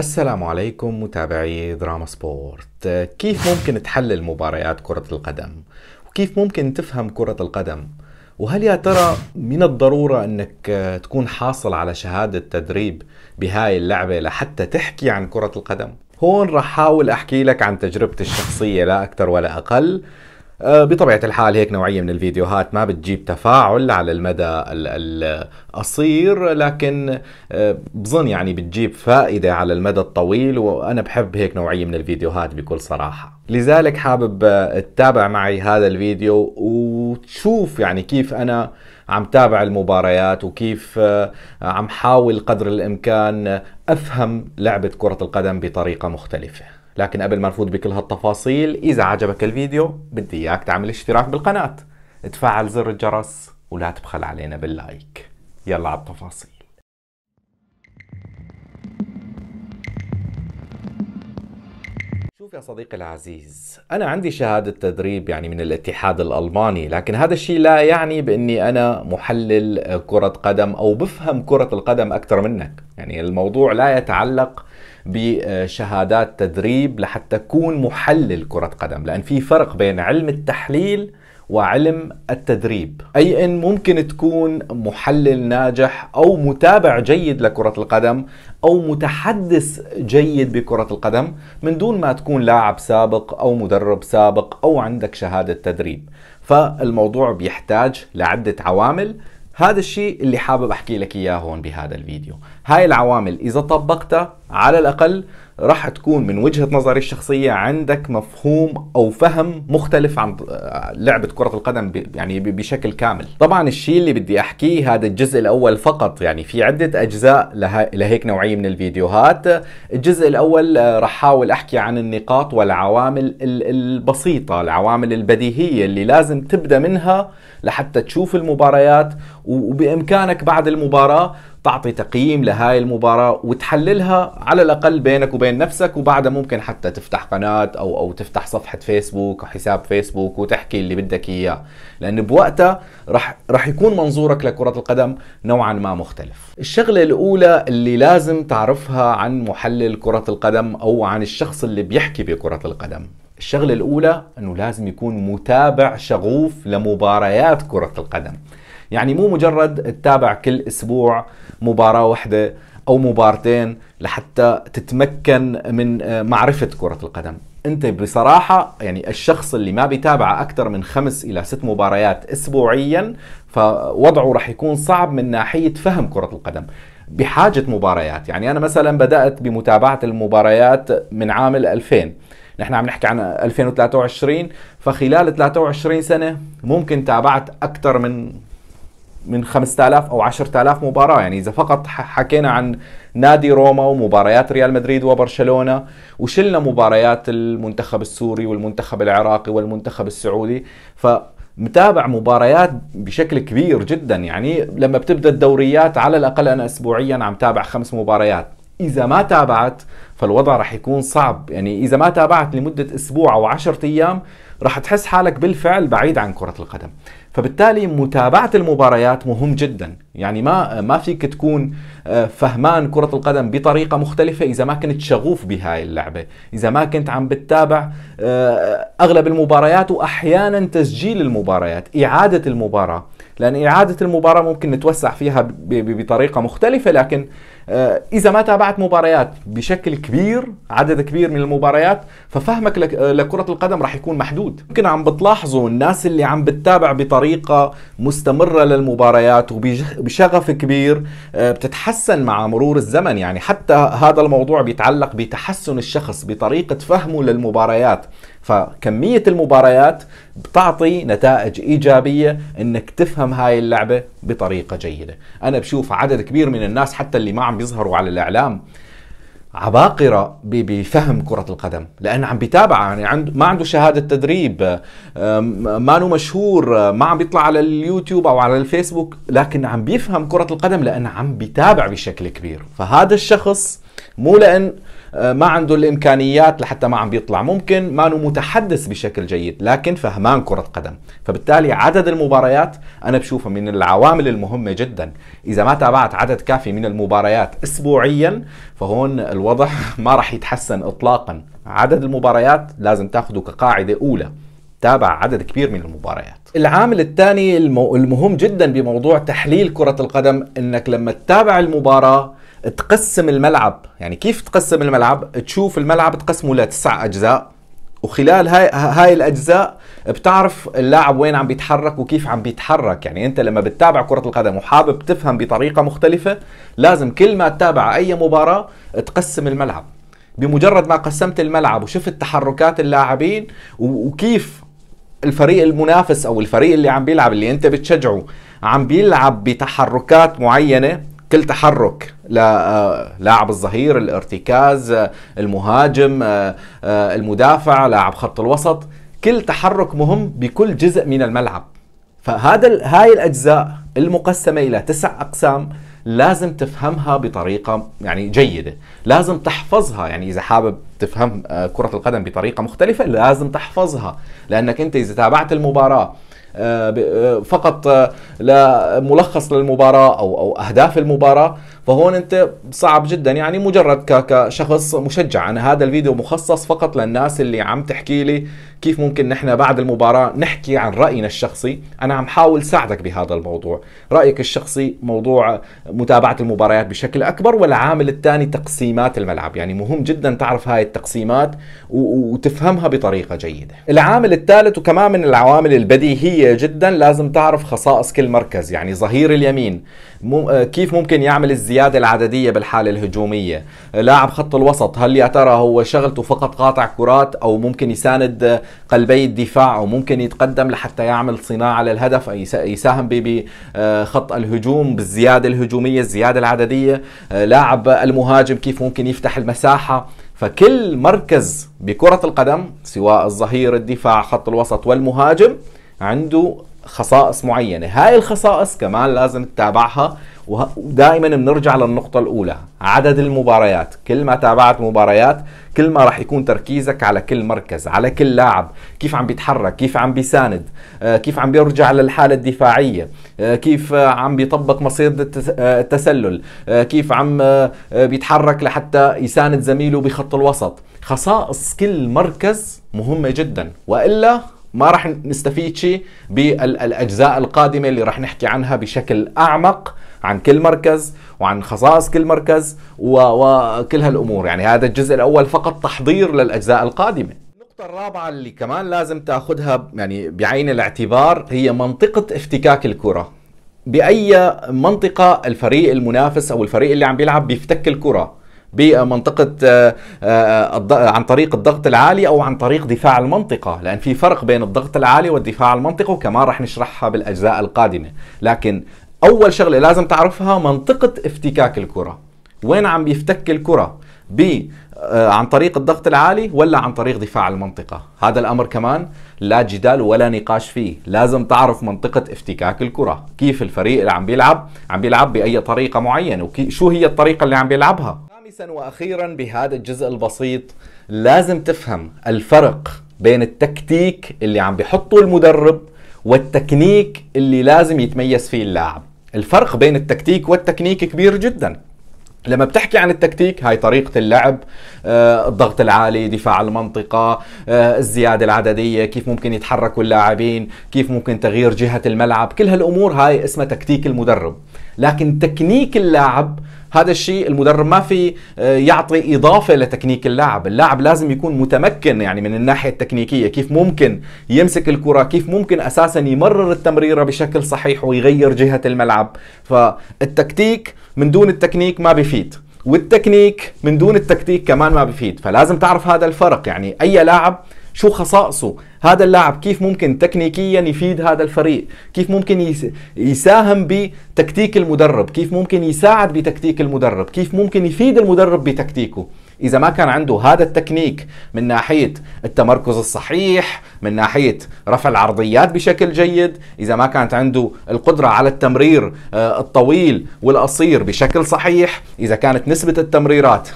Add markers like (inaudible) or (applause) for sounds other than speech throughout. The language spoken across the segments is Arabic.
السلام عليكم متابعي دراما سبورت كيف ممكن تحلل مباريات كرة القدم وكيف ممكن تفهم كرة القدم وهل يا ترى من الضرورة أنك تكون حاصل على شهادة تدريب بهاي اللعبة لحتى تحكي عن كرة القدم هون راح أحاول أحكي لك عن تجربتي الشخصية لا أكثر ولا أقل آه، بطبيعة الحال هيك نوعية من الفيديوهات ما بتجيب تفاعل على المدى القصير لكن آه، بظن يعني بتجيب فائدة على المدى الطويل وأنا بحب هيك نوعية من الفيديوهات بكل صراحة لذلك حابب تتابع آه، معي هذا الفيديو وتشوف يعني كيف أنا عم تابع المباريات وكيف آه، عم حاول قدر الامكان افهم لعبه كره القدم بطريقه مختلفه لكن قبل ما نفوت بكل هالتفاصيل اذا عجبك الفيديو بدي اياك تعمل اشتراك بالقناه تفعل زر الجرس ولا تبخل علينا باللايك يلا على التفاصيل شوف يا صديقي العزيز أنا عندي شهادة تدريب يعني من الاتحاد الألماني لكن هذا الشيء لا يعني بأني أنا محلل كرة قدم أو بفهم كرة القدم أكثر منك يعني الموضوع لا يتعلق بشهادات تدريب لحتى تكون محلل كرة قدم لأن في فرق بين علم التحليل وعلم التدريب أي أن ممكن تكون محلل ناجح أو متابع جيد لكرة القدم أو متحدث جيد بكرة القدم من دون ما تكون لاعب سابق أو مدرب سابق أو عندك شهادة تدريب فالموضوع بيحتاج لعدة عوامل هذا الشيء اللي حابب أحكي لك إياه هون بهذا الفيديو هاي العوامل إذا طبقتها على الاقل راح تكون من وجهه نظري الشخصيه عندك مفهوم او فهم مختلف عن آه، لعبه كره القدم يعني بشكل كامل طبعا الشيء اللي بدي احكيه هذا الجزء الاول فقط يعني في عده اجزاء لهيك نوعيه من الفيديوهات الجزء الاول آه، راح احاول احكي عن النقاط والعوامل البسيطه العوامل البديهيه اللي لازم تبدا منها لحتى تشوف المباريات وبامكانك بعد المباراه تعطي تقييم لهاي المباراة وتحللها على الأقل بينك وبين نفسك وبعدها ممكن حتى تفتح قناة أو أو تفتح صفحة فيسبوك وحساب فيسبوك وتحكي اللي بدك إياه لأن بوقتها رح, رح يكون منظورك لكرة القدم نوعا ما مختلف الشغلة الأولى اللي لازم تعرفها عن محلل كرة القدم أو عن الشخص اللي بيحكي بكرة القدم الشغلة الأولى أنه لازم يكون متابع شغوف لمباريات كرة القدم يعني مو مجرد تتابع كل اسبوع مباراه واحده او مبارتين لحتى تتمكن من آه، معرفه كره القدم انت بصراحه يعني الشخص اللي ما بيتابع اكثر من خمس الى ست مباريات اسبوعيا فوضعه راح يكون صعب من ناحيه فهم كره القدم بحاجه مباريات يعني انا مثلا بدات بمتابعه المباريات من عام 2000 نحن عم نحكي عن 2023 فخلال 23 سنه ممكن تابعت اكثر من من 5000 او 10000 مباراه يعني اذا فقط حكينا عن نادي روما ومباريات ريال مدريد وبرشلونه وشلنا مباريات المنتخب السوري والمنتخب العراقي والمنتخب السعودي ف متابع مباريات بشكل كبير جدا يعني لما بتبدا الدوريات على الاقل انا اسبوعيا عم تابع خمس مباريات اذا ما تابعت فالوضع رح يكون صعب يعني اذا ما تابعت لمده اسبوع او عشرة ايام رح تحس حالك بالفعل بعيد عن كره القدم فبالتالي متابعه المباريات مهم جدا يعني ما ما فيك تكون آه، فهمان كرة القدم بطريقة مختلفة إذا ما كنت شغوف بهاي اللعبة إذا ما كنت عم بتتابع آه، أغلب المباريات وأحيانا تسجيل المباريات إعادة المباراة لأن إعادة المباراة ممكن نتوسع فيها بطريقة مختلفة لكن آه، اذا ما تابعت مباريات بشكل كبير عدد كبير من المباريات ففهمك آه، لكره القدم راح يكون محدود يمكن عم بتلاحظوا الناس اللي عم بتتابع بطريقه مستمره للمباريات وبشغف كبير آه، بتتحسن مع مرور الزمن يعني حتى هذا الموضوع بيتعلق بتحسن الشخص بطريقه فهمه للمباريات فكمية المباريات بتعطي نتائج إيجابية إنك تفهم هاي اللعبة بطريقة جيدة أنا بشوف عدد كبير من الناس حتى اللي ما عم يظهروا على الاعلام عباقرة بفهم كرة القدم لأن عم بيتابع يعني عند ما عنده شهادة تدريب آه، ما نو مشهور آه، ما عم بيطلع على اليوتيوب أو على الفيسبوك لكن عم بيفهم كرة القدم لأن عم بيتابع بشكل كبير فهذا الشخص مو لان آه، ما عنده الامكانيات لحتى ما عم بيطلع ممكن ما متحدث بشكل جيد لكن فهمان كره قدم فبالتالي عدد المباريات انا بشوفه من العوامل المهمه جدا اذا ما تابعت عدد كافي من المباريات اسبوعيا فهون الوضع (laughs) ما راح يتحسن اطلاقا عدد المباريات لازم تاخذه كقاعده اولى تابع عدد كبير من المباريات العامل الثاني المهم جدا بموضوع تحليل كرة القدم انك لما تتابع المباراة تقسم الملعب يعني كيف تقسم الملعب تشوف الملعب تقسمه لتسع اجزاء وخلال هاي هاي الاجزاء بتعرف اللاعب وين عم بيتحرك وكيف عم بيتحرك يعني انت لما بتتابع كره القدم وحابب تفهم بطريقه مختلفه لازم كل ما تتابع اي مباراه تقسم الملعب بمجرد ما قسمت الملعب وشفت تحركات اللاعبين وكيف الفريق المنافس او الفريق اللي عم بيلعب اللي انت بتشجعه عم بيلعب بتحركات معينه كل تحرك آه، لاعب الظهير الارتكاز آه، المهاجم آه، المدافع لاعب خط الوسط كل تحرك مهم بكل جزء من الملعب فهذا هاي الاجزاء المقسمه الى تسع اقسام لازم تفهمها بطريقه يعني جيده، لازم تحفظها يعني اذا حابب تفهم كره القدم بطريقه مختلفه لازم تحفظها، لانك انت اذا تابعت المباراه آه، آه، فقط آه، لملخص للمباراة أو أو أهداف المباراة فهون انت صعب جدا يعني مجرد كشخص مشجع انا هذا الفيديو مخصص فقط للناس اللي عم تحكي لي كيف ممكن نحن بعد المباراة نحكي عن رأينا الشخصي أنا عم حاول ساعدك بهذا الموضوع رأيك الشخصي موضوع متابعة المباريات بشكل أكبر والعامل الثاني تقسيمات الملعب يعني مهم جدا تعرف هاي التقسيمات وتفهمها بطريقة جيدة العامل الثالث وكمان من العوامل البديهية جدا لازم تعرف خصائص كل مركز يعني ظهير اليمين آه، كيف ممكن يعمل الزيادة العددية بالحالة الهجومية آه، لاعب خط الوسط هل يا ترى هو شغلته فقط قاطع كرات أو ممكن يساند آه، قلبي الدفاع أو ممكن يتقدم لحتى يعمل صناعة للهدف يساهم بخط الهجوم بالزيادة الهجومية الزيادة العددية لاعب المهاجم كيف ممكن يفتح المساحة فكل مركز بكرة القدم سواء الظهير الدفاع خط الوسط والمهاجم عنده خصائص معينه هاي الخصائص كمان لازم تتابعها ودائما بنرجع للنقطة الأولى عدد المباريات كل ما تابعت مباريات كل ما راح يكون تركيزك على كل مركز على كل لاعب كيف عم بيتحرك كيف عم بيساند آه، كيف عم بيرجع للحالة الدفاعية آه، كيف عم بيطبق مصيدة آه، التسلل كيف عم بيتحرك لحتى يساند زميله بخط الوسط خصائص كل مركز مهمة جدا وإلا ما راح نستفيد شيء بالاجزاء القادمه اللي راح نحكي عنها بشكل اعمق عن كل مركز وعن خصائص كل مركز وكل هالامور يعني هذا الجزء الاول فقط تحضير للاجزاء القادمه النقطه الرابعه اللي كمان لازم تاخذها يعني بعين الاعتبار هي منطقه افتكاك الكره باي منطقه الفريق المنافس او الفريق اللي عم بيلعب بيفتك الكره بمنطقة آه، آه، عن طريق الضغط العالي أو عن طريق دفاع المنطقة لأن في فرق بين الضغط العالي والدفاع المنطقة وكمان رح نشرحها بالأجزاء القادمة لكن أول شغلة لازم تعرفها منطقة افتكاك الكرة وين عم بيفتك الكرة ب آه، عن طريق الضغط العالي ولا عن طريق دفاع المنطقة هذا الأمر كمان لا جدال ولا نقاش فيه لازم تعرف منطقة افتكاك الكرة كيف الفريق اللي عم بيلعب عم بيلعب بأي طريقة معينة وشو هي الطريقة اللي عم بيلعبها خامسا واخيرا بهذا الجزء البسيط لازم تفهم الفرق بين التكتيك اللي عم بيحطه المدرب والتكنيك اللي لازم يتميز فيه اللاعب الفرق بين التكتيك والتكنيك كبير جدا لما بتحكي عن التكتيك هاي طريقة اللعب آه، الضغط العالي دفاع المنطقة آه، الزيادة العددية كيف ممكن يتحركوا اللاعبين كيف ممكن تغيير جهة الملعب كل هالأمور هاي اسمها تكتيك المدرب لكن تكنيك اللاعب هذا الشيء المدرب ما في آه، يعطي اضافه لتكنيك اللاعب اللاعب لازم يكون متمكن يعني من الناحيه التكنيكيه كيف ممكن يمسك الكره كيف ممكن اساسا يمرر التمريره بشكل صحيح ويغير جهه الملعب فالتكتيك من دون التكنيك ما بيفيد والتكنيك من دون التكتيك كمان ما بيفيد فلازم تعرف هذا الفرق يعني اي لاعب شو خصائصه هذا اللاعب كيف ممكن تكنيكيا يفيد هذا الفريق كيف ممكن يساهم بتكتيك المدرب كيف ممكن يساعد بتكتيك المدرب كيف ممكن يفيد المدرب بتكتيكه إذا ما كان عنده هذا التكنيك من ناحية التمركز الصحيح من ناحية رفع العرضيات بشكل جيد إذا ما كانت عنده القدرة على التمرير آه، الطويل والقصير بشكل صحيح إذا كانت نسبة التمريرات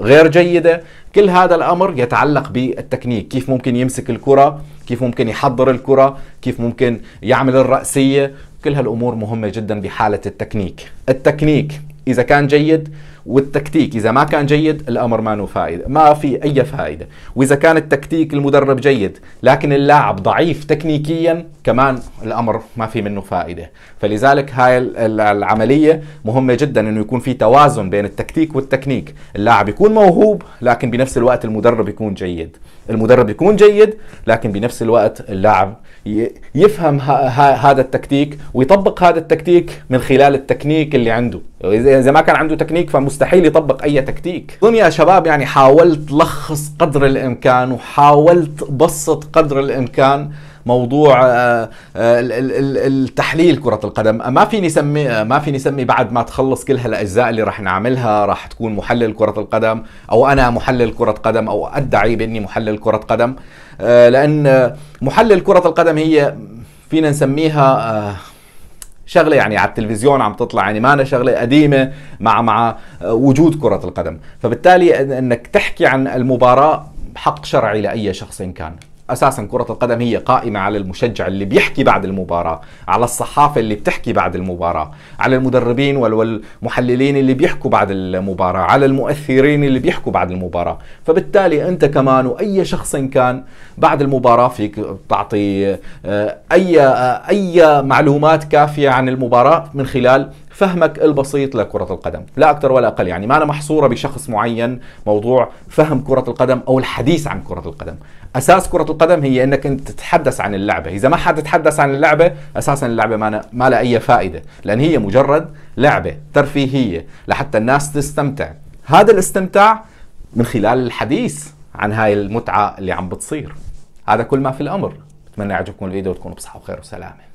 غير جيدة كل هذا الأمر يتعلق بالتكنيك كيف ممكن يمسك الكرة كيف ممكن يحضر الكرة كيف ممكن يعمل الرأسية كل هالأمور مهمة جدا بحالة التكنيك التكنيك إذا كان جيد والتكتيك اذا ما كان جيد الامر ما له فائده ما في اي فائده واذا كان التكتيك المدرب جيد لكن اللاعب ضعيف تكنيكيا كمان الامر ما في منه فائده فلذلك هاي العمليه مهمه جدا انه يكون في توازن بين التكتيك والتكنيك اللاعب يكون موهوب لكن بنفس الوقت المدرب يكون جيد المدرب يكون جيد لكن بنفس الوقت اللاعب يفهم هذا التكتيك ويطبق هذا التكتيك من خلال التكنيك اللي عنده اذا ما كان عنده تكنيك فمس مستحيل يطبق اي تكتيك اظن يا شباب يعني حاولت لخص قدر الامكان وحاولت بسط قدر الامكان موضوع آه، آه، التحليل كرة القدم ما فيني سمي آه، ما فيني سمي بعد ما تخلص كل هالاجزاء اللي راح نعملها راح تكون محلل كرة القدم او انا محلل كرة قدم او ادعي باني محلل كرة قدم لان محلل كرة القدم هي فينا نسميها شغله يعني على التلفزيون عم تطلع يعني ما أنا شغله قديمه مع مع وجود كره القدم فبالتالي انك تحكي عن المباراه حق شرعي لاي شخص كان اساسا كره القدم هي قائمه على المشجع اللي بيحكي بعد المباراه على الصحافه اللي بتحكي بعد المباراه على المدربين والمحللين اللي بيحكوا بعد المباراه على المؤثرين اللي بيحكوا بعد المباراه فبالتالي انت كمان واي شخص كان بعد المباراه فيك تعطي آه، اي آه، اي معلومات كافيه عن المباراه من خلال فهمك البسيط لكرة القدم لا أكثر ولا أقل يعني ما أنا محصورة بشخص معين موضوع فهم كرة القدم أو الحديث عن كرة القدم أساس كرة القدم هي أنك أنت تتحدث عن اللعبة إذا ما حد تحدث عن اللعبة أساسا اللعبة ما, ما لها أي فائدة لأن هي مجرد لعبة ترفيهية لحتى الناس تستمتع هذا الاستمتاع من خلال الحديث عن هاي المتعة اللي عم بتصير هذا كل ما في الأمر أتمنى يعجبكم الفيديو وتكونوا بصحة وخير وسلامة